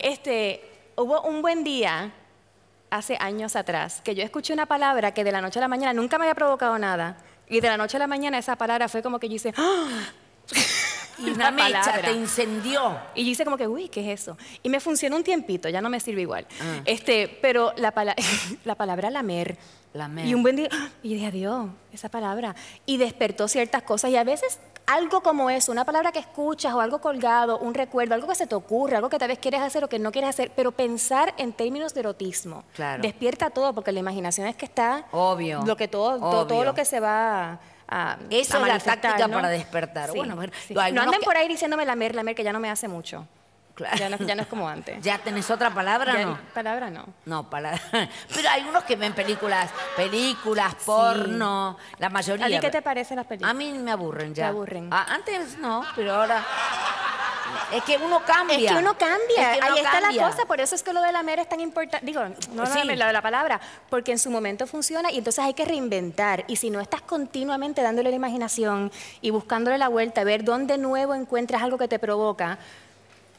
Este, hubo un buen día hace años atrás que yo escuché una palabra que de la noche a la mañana nunca me había provocado nada. Y de la noche a la mañana esa palabra fue como que yo hice... ¡Ah! Y una mecha te incendió. Y yo hice como que, uy, ¿qué es eso? Y me funcionó un tiempito, ya no me sirve igual. Ah. Este, pero la, la palabra lamer. Y un buen día, ¡Ah! y de adiós, esa palabra. Y despertó ciertas cosas. Y a veces algo como eso, una palabra que escuchas o algo colgado, un recuerdo, algo que se te ocurre, algo que tal vez quieres hacer o que no quieres hacer, pero pensar en términos de erotismo. Despierta todo, porque la imaginación es que está. Obvio. Lo que todo, todo, lo que se va. A, Esa es la táctica para despertar. Bueno, No anden por ahí diciéndome la la mer que ya no me hace mucho. Ya, no, es como antes. ¿Ya tenés otra palabra ya, no? Palabra no. No, palabra. Pero hay unos que ven películas, películas, porno, la mayoría. ¿A qué te parecen las películas? A mí me aburren ya. Me aburren. Ah, antes no, pero ahora. Es que uno cambia. Es que uno cambia. Ahí está la cosa. Por eso es que lo de la mera es tan importante. Digo, no sí. la, de la, palabra, porque en su momento funciona y entonces hay que reinventar. Y si no estás continuamente dándole la imaginación y buscándole la vuelta, a ver dónde nuevo encuentras algo que te provoca,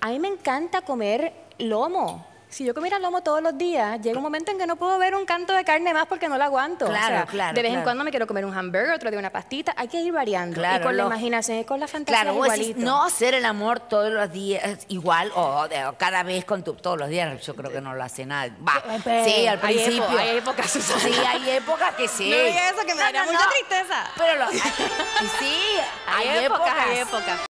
a mí me encanta comer lomo. Si yo comiera lomo todos los días, llega un momento en que no puedo ver un canto de carne más porque no la aguanto. Claro, claro. De vez en cuando me quiero comer un hamburger, otro día una pastita. Hay que ir variando. y con la imaginación y con la fantasía. Claro, igualito. no hacer el amor todos los días igual o, cada vez con tu, todos los días. Yo creo que no lo hace nadie. Va. Eh, sí, al principio. Hay, épocas, Sí, hay épocas que sí. No eso que me da mucha tristeza. Pero lo, sí, hay, épocas. Hay épocas.